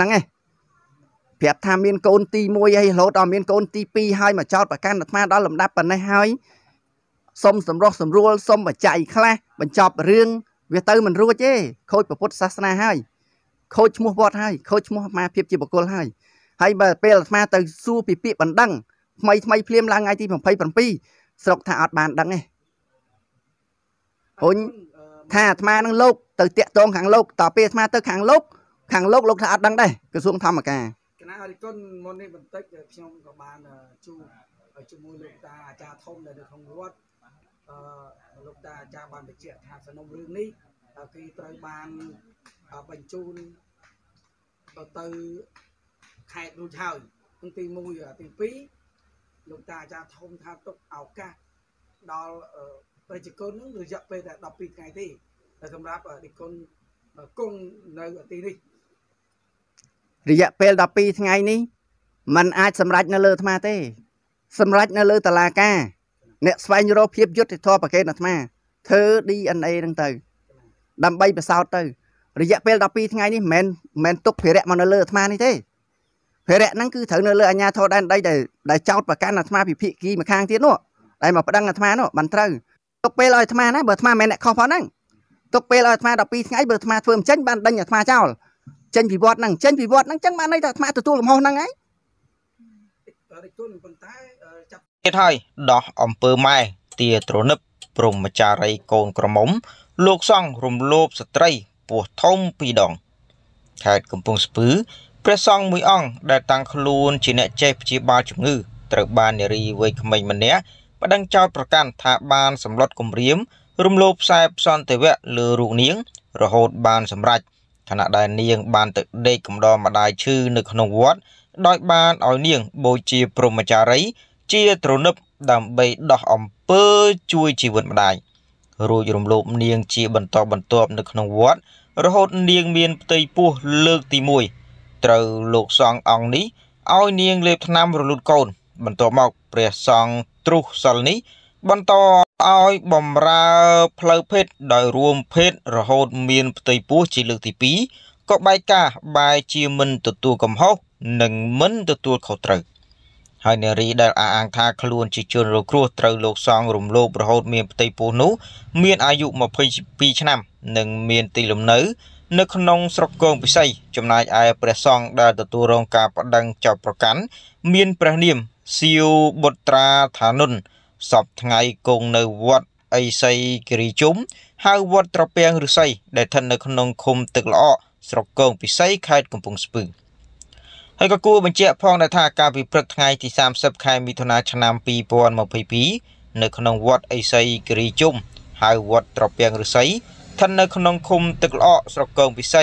ហ្នឹងឯងប្រាប់ថាមានកូនទី1ហើយរហូតដល់មានកូនទី2ហើយមកចោតប្រកាន់អាត្មាដល់លំដាប់ប៉ុណ្ណេះហើយសុំសម្រោះសម្រួលសុំបច្ច័យខ្លះបញ្ចប់រឿងវាទៅមិនរួចទេខូចពុទ្ធសាសនាហើយខូចឈ្មោះវត្តហើយខូចឈ្មោះអាភាពជាបុគ្គលហើយហើយបើពេលអាត្មាទៅសួរពីពាក្យបណ្ដឹងថ្មីថ្មីភ្លាមឡើងថ្ងៃទី27ស្រុកថាអត់បានដឹងទេហ៊ុនថាអាត្មានឹងលោក ទៅតាក់តងខាងលោកតទៅពេលអាត្មាទៅខាងលោកខាងលោកលោកថាអត់ដឹងដែរក្រសួងធម្មការគណៈអរិគុណមុននេះបន្តិចខ្ញុំក៏បានជួបជាមួយលោកតាអាចារ្យធំនៅក្នុងរដ្ឋអឺលោកតាអាចារ្យបានបញ្ជាក់ថាសំណុំរឿងនេះគឺត្រូវបានបញ្ជូនទៅទៅខេត្តរួចហើយទីទី1ទី2លោកតាអាចារ្យធំថាទុកឱកាសដល់ប្រជាជននឹងរយៈពេលតែ12ថ្ងៃទេសម្រាប់អរិគុណគង់នៅទីនេះរយៈពេល12ថ្ងៃនេះมันអាចសម្រេចនៅលើអាត្មាទេ សម្រេចនៅលើតឡាការ អ្នកស្វែងរកភាពយុត្តិធម៌ប្រកេនអាត្មាធ្វើ DNA ហ្នឹងទៅដើម្បីប្រសោតទៅរយៈពេល12ថ្ងៃនេះមិនមិនទុកភារៈមកនៅលើអាត្មានេះទេភារៈហ្នឹងគឺត្រូវនៅលើអាញាធរដែនដីដែលដែលចោតប្រកាន់អាត្មាពិភាកីម្ខាងទៀតនោះដែលមកប្តឹងអាត្មានោះបានត្រូវទុកពេលឲ្យអាត្មាណាបើអាត្មាមិនអ្នកខុសផងហ្នឹងទុកពេលឲ្យអាត្មា12ថ្ងៃបើអាត្មាធ្វើមិនចេញបានដេញអាត្មាចោលចេញពីវត្តហ្នឹងចេញពីវត្តហ្នឹងចឹងបានន័យថាអាត្មាទទួលកំហុសហ្នឹងហើយរិទ្ធិជនប៉ុន្តែចាប់ទៀតហើយដោះអំពើម៉ែទាត្រនឹបព្រមចារីកូនក្រមុំលោកសង្ឃរំលោភស្ត្រីពោះធំពីរដងខេត្តកំពង់ស្ពឺព្រះសង្ឃមួយអង្គដែលតាំងខ្លួនជាអ្នកចេះព្យាបាលជំងឺត្រូវបាននារីវ័យក្មេងម្នាក់បដិងចោទប្រកាន់ថាបានសម្លុតគំរាមរំលោភខ្សែផ្សន្តិវៈលើរូបនាង រហូតបានសម្រេចខណៈដែលនាង បានទៅដេកកំដរម្ដាយឈឺនៅក្នុងវត្តដោយបានឲ្យនាងបូជាព្រហ្មចារីយ៍ជាទ្រនឹបដើម្បីដោះអំពើជួយជីវិតម្ដាយរួចរំលោភនាងជាបន្តបន្ទាប់នៅក្នុងវត្តរហូតនាង មានផ្ទៃពោះលើកទី1ត្រូវលោកសង្ឃអង្គនេះឲ្យនាង លេបថ្នាំរលូតកូន បន្ទាប់មក ព្រះសង្ឃទ្រុសសិលនេះបន្តឲ្យបំរើផ្លូវភេទដោយរួមភេទរហូត មានផ្ទៃពោះជាលើកទី2ក៏បែកការបែកជាមិនទទួលកំហុសនិងមិនទទួលខុសត្រូវហើយនារីដែលអះអាងថាខ្លួនជាជនរងគ្រោះត្រូវលោកសងរំលោភរហូតមានផ្ទៃពោះនោះ មានអាយុ22ឆ្នាំ និងមានទីលំនៅ នៅក្នុងស្រុកកងពិសីចំណែកឯព្រះសង្ឃដែលទទួលរងការបដិងចោតប្រក័ណ្ឌមានព្រះនាមសៀវបុត្រាថានុនសពថ្ងៃគង់នៅវត្តអីសីគិរីជុំហៅវត្តត្រពាំងឫស្សីដែលស្ថិតនៅ ក្នុងឃុំទឹកល្អស្រុកកង ពិសីខេត្តកំពង់ស្ពឺហើយក៏គួរបញ្ជាក់ផងដែរថាការពិព្រឹកថ្ងៃទី30ខែមិថុនាឆ្នាំ2022នៅក្នុងវត្តអេសីគិរីជុំហៅវត្តត្រពាំងឫស្សីស្ថិតនៅក្នុងឃុំទឹកល្អស្រុកកងពិសី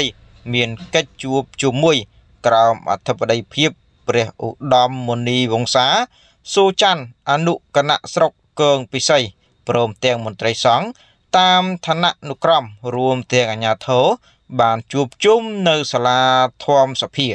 មានកិច្ចជួបជាមួយក្រោមអធិបតីភាពព្រះឧត្តមមុនីវង្សាស៊ូច័ន្ទអនុគណៈស្រុកកើងពិសីព្រមទាំងមន្ត្រីសង្ឃតាមឋានៈនុក្រមរួមទាំងអាជ្ញាធរបានជួបជុំនៅសាលាធម្មសភា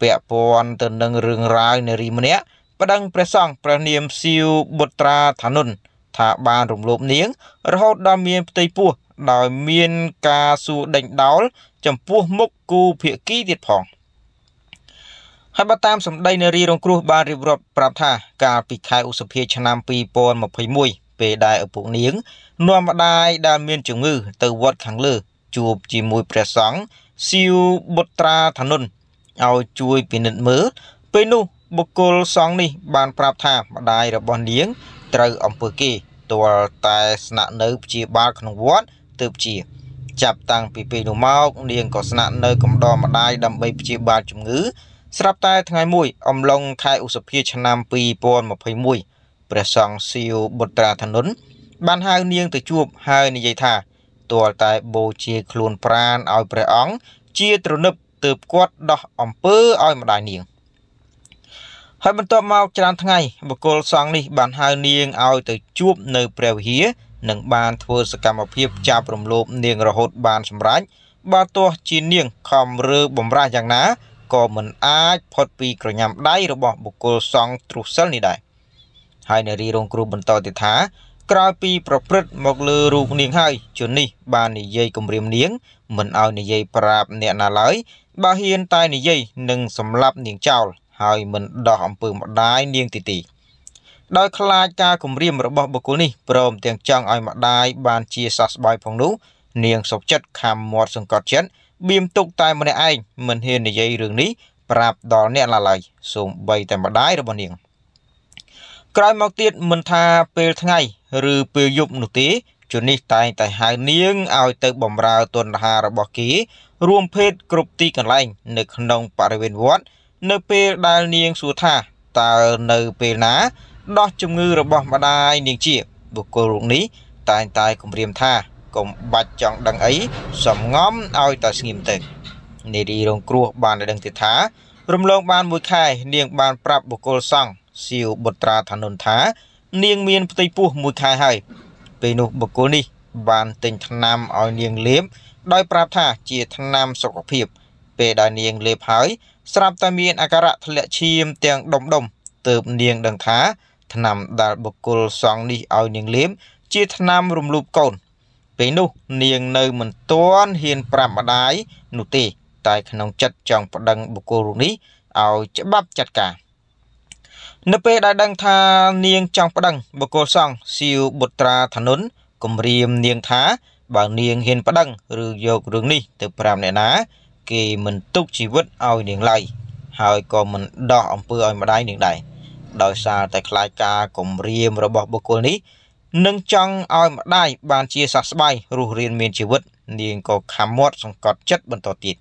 ពាក់ព័ន្ធទៅនឹងរឿងរ៉ាវនារីម្នាក់ប្តឹងព្រះសង្ឃព្រះនាមសៀវបុត្រាឋានុនថាបានរំលោភនាង រហូតដល់មានផ្ទៃពោះដោយមានការសួរដេញដោល ចំពោះមុខគូភាគីទៀតផង។ហើយបើតាមសម្ដីនារីរងគ្រោះបានរៀបរាប់ប្រាប់ថាកាលពីខែឧសភា ឆ្នាំ2021ពេលដែលឪពុកនាងនាំម្ដាយដែលមានជំងឺ ទៅវត្តខាងលើ ជួបជាមួយព្រះសង្ឃសៀវបុត្រាធនុនឲ្យជួយពិនិត្យមើលពេលនោះបុគ្គលសង្ឃនេះ បានប្រាប់ថាម្ដាយរបស់នាងត្រូវអំពើគេទាល់តែស្នាក់នៅព្យាបាលក្នុងវត្តទើបជា ចាប់តាំងពីពេលនោះមកនាងក៏ស្នាក់នៅកំដរម្ដាយដើម្បីព្យាបាលជំងឺស្រាប់តែថ្ងៃមួយអំឡុងខែឧសភាឆ្នាំ2021ព្រះសង្ឃសៀវបុត្រាធនុនបានហៅនាងទៅជួបហើយនិយាយថាទាល់តែបូជាខ្លួនប្រាណឲ្យព្រះអង្គជាទ្រនឹបទើបគាត់ដោះអំពើឲ្យម្ដាយនាងហើយបន្ទាប់មកច្រើនថ្ងៃបកុលសង្ឃនេះបានហៅនាងឲ្យទៅជួបនៅព្រះវិហារនិងបានធ្វើសកម្មភាពចាប់រំលោភនាងរហូតបានសម្រេចបើទោះជានាងខំរើបំរាស់យ៉ាងណាក៏មិនអាចផុតពី ក្រញាំដៃរបស់ បុគ្គលសង្ឃទ្រុសិលនេះដែរហើយនារីរងគ្រោះបន្តទៀតថា ក្រោយពីប្រព្រឹត្តមកលើរូបនាងហើយជននេះ បាននិយាយគំរាមនាង មិនឲ្យនិយាយប្រាប់អ្នកណាឡើយបើហ៊ានតែនិយាយនឹងសម្លាប់នាងចោល ហើយមិនដោះអំពើម្ដាយនាងទីទីដោយខ្លាចការគំរាម របស់បុគ្គលនេះព្រមទាំងចង់ឲ្យម្ដាយបានជាសះស្បើយផងនោះ នាងសុខចិត្តខំមាត់សង្កត់ចិត្តបៀមទុកតែម្នាក់ឯងមិនហ៊ាននិយាយរឿងនេះប្រាប់ដល់អ្នកឡាឡើយសូម្បីតែម្ដាយរបស់នាងក្រោយមកទៀតមិនថាពេលថ្ងៃឬពេលយប់នោះទេជននេះតែងតែហៅនាងឲ្យទៅបំរើទុនហារបស់គេ រួមភេទគ្រប់ទីកន្លែងនៅក្នុងបរិវេណវត្តនៅពេលដែលនាងសួរថាតើនៅពេលណា ដោះជំងឺរបស់ម្ដាយនាងជាបុគ្គលរូបនេះតែងតែគម្រាមថាកុំបាច់ចង់ដឹងអីសំងំឲ្យតែស្ងៀមទៅនារីរងគ្រោះបានដឹងទៀតថារំលងបានមួយខែ នាង បានប្រាប់បុគ្គលសង្ឃសៀវបុត្រាធនុនថានាងមានផ្ទៃពោះមួយខែហើយពេលនោះបុគ្គលនេះ បានទិញថ្នាំឲ្យនាងលេបដោយប្រាប់ថា ជាថ្នាំសុខភាពពេលដែលនាងលេបហើយស្រាប់តែមានអាការៈធ្លាក់ឈាម ទាំងដុំដុំទើបនាងដឹងថា ថ្នាំដែលបុគ្គលសង្ឃនេះឲ្យនាងលេបជាថ្នាំរំលោភកូនពេលនោះនាងនៅមិនទាន់ហ៊ានប្រាប់ម្ដាយនោះទេតែក្នុងចិត្តចង់ប្តឹងបុគ្គលរូបនេះឲ្យច្បាប់ចាត់ការនៅពេលដែលដឹងថានាងចង់ប្តឹងបុគ្គលសង្ឃសៀវបុត្រាធនុនគំរាមនាងថាបើនាងហ៊ានប្តឹង ឬយករឿងនេះទៅប្រាប់អ្នកណា គេមិនទុកជីវិតឲ្យនាងឡើយហើយក៏មិនដោះអំពើឲ្យម្ដាយនាងដែរដោយសារតែខ្លាចការគំរាមរបស់បុគ្គលនេះនិងចង់ឲ្យម្ដាយបានជាសះស្បើយរស់រានមានជីវិត នាងក៏ខំមាត់សង្កត់ចិត្តបន្តទៀត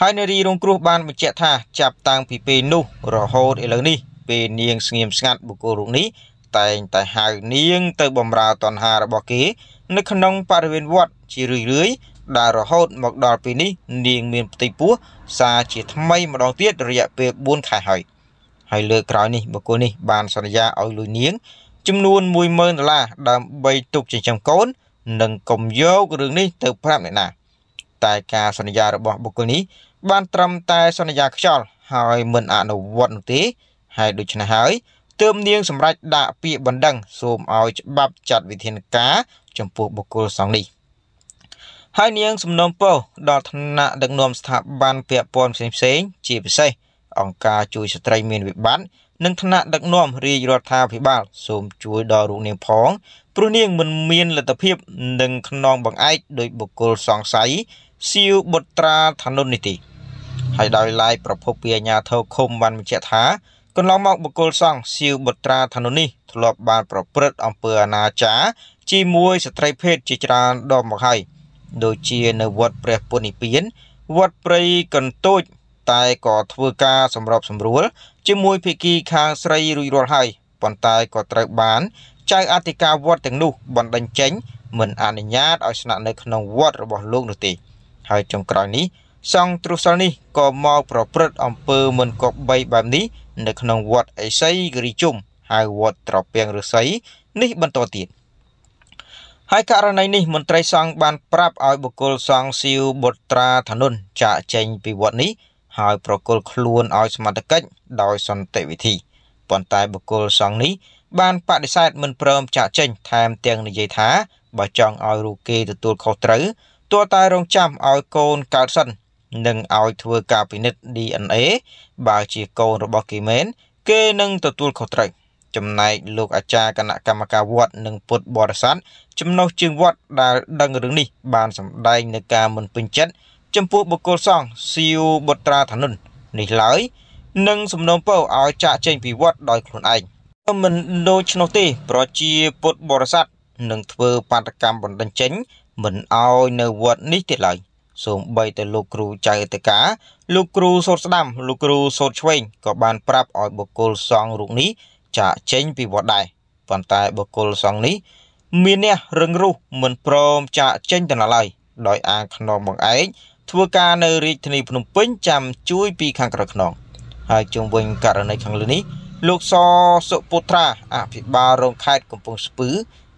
ហើយនារីរងគ្រោះបានបញ្ជាក់ថា ចាប់តាំងពីពេលនោះ រហូតឥឡូវនេះពេលនាងស្ងៀមស្ងាត់បុគ្គលរូបនេះតែងតែហៅនាងទៅបំរើតណ្ហារបស់គេ នៅក្នុងបរិវេណវត្តជារឿយរឿយដែលរហូតមកដល់ពេលនេះ នាងមានផ្ទៃពោះសារជាថ្មីម្ដងទៀតរយៈពេល4ខែហើយហើយលើក្រោយនេះបុគ្គលនេះបានសន្យាឲ្យលុយនាងចំនួន10000ដុល្លារដើម្បីទុកចិញ្ចឹមកូននិងកុំយករឿងនេះទៅប្រាប់អ្នកណាតែការសន្យារបស់បុគ្គលនេះបានត្រឹមតែសន្យាខ្យល់ហើយមិនអនុវត្តនោះទេហើយដូច្នេះហើយទើបនាងសម្រេចដាក់ពាក្យបណ្ដឹងសូមឲ្យច្បាប់ចាត់វិធានការចំពោះបុគ្គលសងនេះហើយនាងសំណូមពរដល់ថ្នាក់ដឹកនាំស្ថាប័នពាក់ព័ន្ធផ្សេងៗជាពិសេសអង្គការជួយស្ត្រីមានវិបត្តិនិងថ្នាក់ដឹកនាំរាជរដ្ឋាភិបាល សូមជួយដល់រូបនាងផង ព្រោះនាងមិនមានលទ្ធភាពនិងខ្នងបង្អែកដោយបុគ្គលសង្ស័យសៀវបុត្រាធនុននេះទេហើយដោយឡាយប្រភពពីអាញាធរឃុំបានបញ្ជាក់ថាកន្លងមកបុគ្គលសង្សសៀវបុត្រាធនុនេះ ធ្លាប់បាន ប្រព្រឹត្តអំពើអនាចារជាមួយ ស្ត្រីភេទជាច្រើនដងមកហើយដូចជានៅវត្តព្រះពុទ្ធនិព្វានវត្តព្រៃកន្តូចតែក៏ធ្វើការសម្របសម្រួលជាមួយភិក្ខីខាងស្រីរួចរាល់ហើយប៉ុន្តែក៏ត្រូវបានចៅអធិការវត្តទាំងនោះបណ្តេញចេញមិន អនុញ្ញាតឲ្យស្នាក់នៅក្នុងវត្តរបស់លោកនោះទេហើយចុងក្រោយនេះសង្ឃទ្រុសិលនេះក៏មកប្រព្រឹត្តអំពើមិនគប្បីបែបនេះនៅក្នុងវត្តអេសីគិរីជុំហៅវត្តត្រពាំងឫស្សីនេះបន្តទៀតហើយករណីនេះមន្ត្រីសង្ឃបានប្រាប់ឲ្យបុគ្គល សង្ឃសៀវបុត្រាធនុនចាកចេញពីវត្តនេះហើយប្រគល់ខ្លួនឲ្យសមត្ថកិច្ចដោយសន្តិវិធីប៉ុន្តែបុគ្គលសង្ឃនេះបានបដិសេធមិន ព្រមចាក់ចេញថែមទាំងនិយាយថាបើចង់ឲ្យរូគេទទួលខុសត្រូវទោះតែរងចាំឲ្យកូនកើតសិននឹងឲ្យធ្វើការពិនិត្យ DNA បើជាកូនរបស់គេមែនគេនឹងទទួលខុសត្រូវចំណែកលោកអាចារ្យគណៈកម្មការវត្តនិងពុទ្ធបរិស័ទចំណុះជើងវត្តដែលដឹងរឿងនេះបានសម្ដែងនៅការមិនពេញចិត្តចំពោះបុគ្គលសង្ឃសៀវបុត្រាធនុននេះឡើយនឹងសំណូមពរឲ្យចាក់ចេញពីវត្តដោយខ្លួនឯងមិនដូច្នោះទេប្រជាពុទ្ធបរិស័ទនឹងធ្វើបាតកម្មបណ្ដឹងចេញ មិនឲ្យនៅវត្តនេះទៀតឡើយសូម្បីតែលោកគ្រូចៅតកាលោកគ្រូសោតស្ដាំលោកគ្រូសោតឆ្វេងក៏បានប្រាប់ឲ្យបុគ្គលសង្ឃរូបនេះចាក់ចេញពីវត្តដែរប៉ុន្តែបុគ្គលសង្ឃនេះ មានអ្នករឹងរូសមិនព្រមចាក់ចេញទៅណាឡើយដោយអាងខ្នងបង្អែកធ្វើការនៅរាជធានីភ្នំពេញចាំជួយពីខាងក្រៅខ្នងហើយជុំវិញករណីខាងលើនេះលោកសសុពុត្រាអភិបាលរងខេត្តកំពង់ស្ពឺ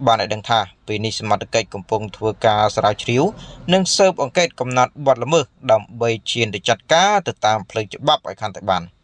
បានឲ្យដឹងថាពេលនេះសមត្ថកិច្ចកំពុងធ្វើការស្រាវជ្រាវនិងស៊ើបអង្កេតកំណត់បទល្មើសដើម្បីឈានទៅចាត់ការទៅតាមផ្លូវច្បាប់ឲ្យកាន់តែបាន។